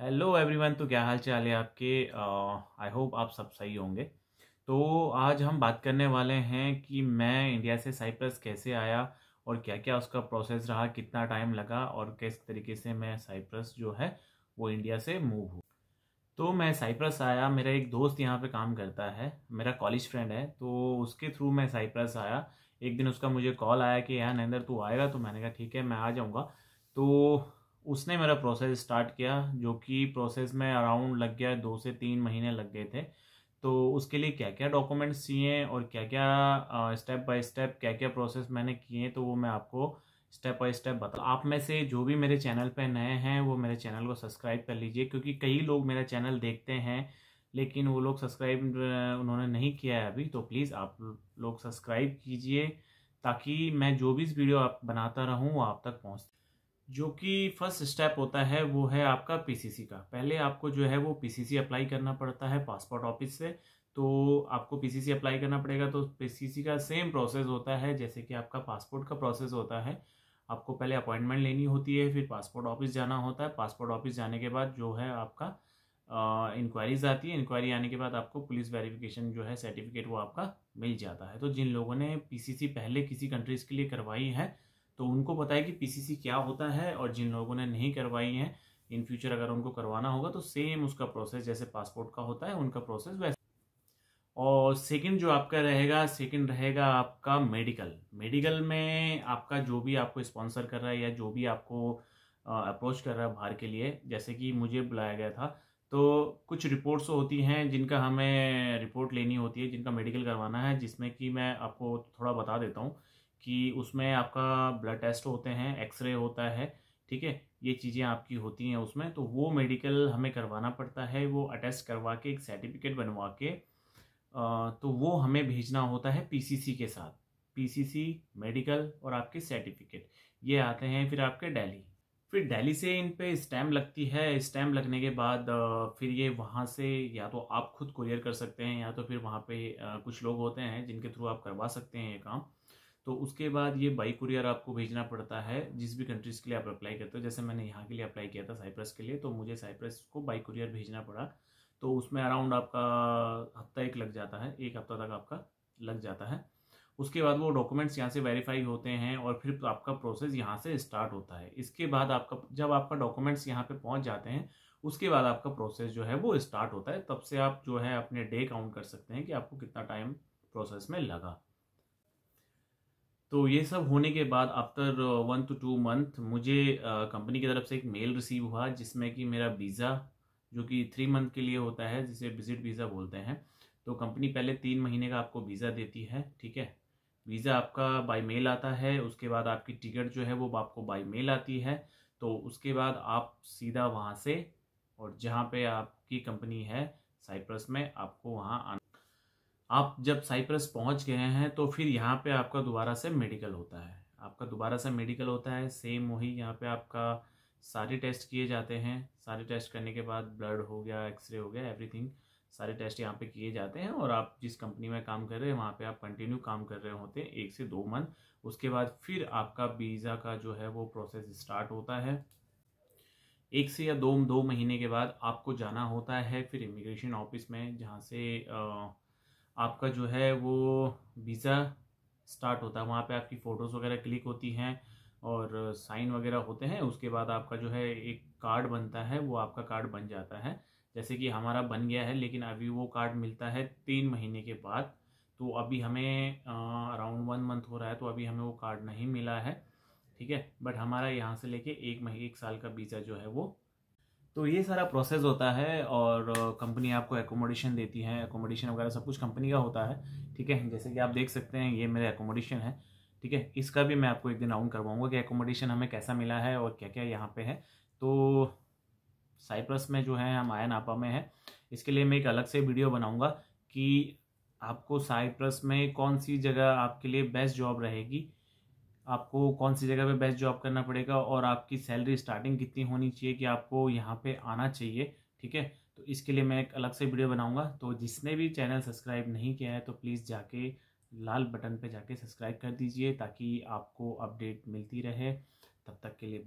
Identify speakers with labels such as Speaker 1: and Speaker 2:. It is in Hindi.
Speaker 1: हेलो एवरीवन तो क्या हाल चाल है आपके आई होप आप सब सही होंगे तो आज हम बात करने वाले हैं कि मैं इंडिया से साइप्रस कैसे आया और क्या क्या उसका प्रोसेस रहा कितना टाइम लगा और किस तरीके से मैं साइप्रस जो है वो इंडिया से मूव हूँ तो मैं साइप्रस आया मेरा एक दोस्त यहाँ पे काम करता है मेरा कॉलेज फ्रेंड है तो उसके थ्रू मैं साइप्रस आया एक दिन उसका मुझे कॉल आया कि यार नरेंद्र तू आएगा तो मैंने कहा ठीक है मैं आ जाऊँगा तो उसने मेरा प्रोसेस स्टार्ट किया जो कि प्रोसेस में अराउंड लग गया दो से तीन महीने लग गए थे तो उसके लिए क्या क्या डॉक्यूमेंट्स चाहिए और क्या क्या स्टेप बाय स्टेप क्या क्या प्रोसेस मैंने किए तो वो मैं आपको स्टेप बाय स्टेप बता आप में से जो भी मेरे चैनल पर नए हैं वो मेरे चैनल को सब्सक्राइब कर लीजिए क्योंकि कई लोग मेरा चैनल देखते हैं लेकिन वो लोग सब्सक्राइब उन्होंने नहीं किया है अभी तो प्लीज़ आप लोग सब्सक्राइब कीजिए ताकि मैं जो भी वीडियो आप बनाता रहूँ वो आप तक पहुँच जो कि फर्स्ट स्टेप होता है वो है आपका पीसीसी का पहले आपको जो है वो पीसीसी अप्लाई करना पड़ता है पासपोर्ट ऑफिस से तो आपको पीसीसी अप्लाई करना पड़ेगा तो पीसीसी का सेम प्रोसेस होता है जैसे कि आपका पासपोर्ट का प्रोसेस होता है आपको पहले अपॉइंटमेंट लेनी होती है फिर पासपोर्ट ऑफिस जाना होता है पासपोर्ट ऑफिस जाने के बाद जो है आपका इंक्वायरीज आती है इंक्वायरी आने के बाद आपको पुलिस वेरिफिकेशन जो है सर्टिफिकेट वो आपका मिल जाता है तो जिन लोगों ने पीसीसी पहले किसी कंट्रीज़ के लिए करवाई है तो उनको पता है कि पीसीसी क्या होता है और जिन लोगों ने नहीं करवाई है इन फ्यूचर अगर उनको करवाना होगा तो सेम उसका प्रोसेस जैसे पासपोर्ट का होता है उनका प्रोसेस वैसे और सेकंड जो आपका रहेगा सेकंड रहेगा आपका मेडिकल मेडिकल में आपका जो भी आपको स्पॉन्सर कर रहा है या जो भी आपको अप्रोच कर रहा है बाहर के लिए जैसे कि मुझे बुलाया गया था तो कुछ रिपोर्ट्स होती हैं जिनका हमें रिपोर्ट लेनी होती है जिनका मेडिकल करवाना है जिसमें कि मैं आपको थोड़ा बता देता हूँ कि उसमें आपका ब्लड टेस्ट होते हैं एक्सरे होता है ठीक है ये चीज़ें आपकी होती हैं उसमें तो वो मेडिकल हमें करवाना पड़ता है वो अटेस्ट करवा के एक सर्टिफिकेट बनवा के तो वो हमें भेजना होता है पीसीसी के साथ पीसीसी मेडिकल और आपके सर्टिफिकेट ये आते हैं फिर आपके दिल्ली फिर दिल्ली से इन पे स्टैम्प लगती है स्टैम्प लगने के बाद फिर ये वहाँ से या तो आप खुद कुरियर कर सकते हैं या तो फिर वहाँ पे कुछ लोग होते हैं जिनके थ्रू आप करवा सकते हैं ये काम तो उसके बाद ये बाई कुरियर आपको भेजना पड़ता है जिस भी कंट्रीज़ के लिए आप अप्लाई करते हो जैसे मैंने यहाँ के लिए अप्लाई किया था साइप्रस के लिए तो मुझे साइप्रस को बाई कुरियर भेजना पड़ा तो उसमें अराउंड आपका हफ्ता एक लग जाता है एक हफ्ता तक आपका लग जाता है उसके बाद वो डॉक्यूमेंट्स यहाँ से वेरीफाई होते हैं और फिर तो आपका प्रोसेस यहाँ से स्टार्ट होता है इसके बाद आपका जब आपका डॉक्यूमेंट्स यहाँ पे पहुँच जाते हैं उसके बाद आपका प्रोसेस जो है वो स्टार्ट होता है तब से आप जो है अपने डे काउंट कर सकते हैं कि आपको कितना टाइम प्रोसेस में लगा तो ये सब होने के बाद after one two two month मुझे कंपनी uh, की तरफ से एक मेल रिसीव हुआ जिसमें कि मेरा वीज़ा जो कि थ्री मंथ के लिए होता है जिसे विजिट वीज़ा बोलते हैं तो कंपनी पहले तीन महीने का आपको वीज़ा देती है ठीक है वीज़ा आपका बाई मेल आता है उसके बाद आपकी टिकट जो है वो आपको बाई मेल आती है तो उसके बाद आप सीधा वहाँ से और जहाँ पे आपकी कंपनी है साइप्रस में आपको वहाँ आना आप जब साइप्रस पहुंच गए हैं तो फिर यहाँ पे आपका दोबारा से मेडिकल होता है आपका दोबारा से मेडिकल होता है सेम वही यहाँ पे आपका सारे टेस्ट किए जाते हैं सारे टेस्ट करने के बाद ब्लड हो गया एक्सरे हो गया एवरीथिंग सारे टेस्ट यहाँ पे किए जाते हैं और आप जिस कंपनी में काम कर रहे हैं वहाँ पे आप कंटिन्यू काम कर रहे होते हैं एक से दो मंथ उसके बाद फिर आपका वीज़ा का जो है वो प्रोसेस स्टार्ट होता है एक से या दो दो महीने के बाद आपको जाना होता है फिर इमिग्रेशन ऑफिस में जहाँ से आ, आपका जो है वो वीज़ा स्टार्ट होता है वहाँ पे आपकी फ़ोटोज़ वगैरह क्लिक होती हैं और साइन वगैरह होते हैं उसके बाद आपका जो है एक कार्ड बनता है वो आपका कार्ड बन जाता है जैसे कि हमारा बन गया है लेकिन अभी वो कार्ड मिलता है तीन महीने के बाद तो अभी हमें अराउंड वन मंथ हो रहा है तो अभी हमें वो कार्ड नहीं मिला है ठीक है बट हमारा यहाँ से लेके एक महीने एक साल का वीज़ा जो है वो तो ये सारा प्रोसेस होता है और कंपनी आपको एकोमोडेशन देती है एकोमोडेशन वगैरह सब कुछ कंपनी का होता है ठीक है जैसे कि आप देख सकते हैं ये मेरा एकोमोडेशन है ठीक है इसका भी मैं आपको एक दिन आउन करवाऊंगा कि एकोमोडेशन हमें कैसा मिला है और क्या क्या यहाँ पे है तो साइप्रस में जो है हम आया नापा में है इसके लिए मैं एक अलग से वीडियो बनाऊँगा कि आपको साइप्रस में कौन सी जगह आपके लिए बेस्ट जॉब रहेगी आपको कौन सी जगह पे बेस्ट जॉब करना पड़ेगा और आपकी सैलरी स्टार्टिंग कितनी होनी चाहिए कि आपको यहाँ पे आना चाहिए ठीक है तो इसके लिए मैं एक अलग से वीडियो बनाऊँगा तो जिसने भी चैनल सब्सक्राइब नहीं किया है तो प्लीज़ जाके लाल बटन पे जाके सब्सक्राइब कर दीजिए ताकि आपको अपडेट मिलती रहे तब तक के लिए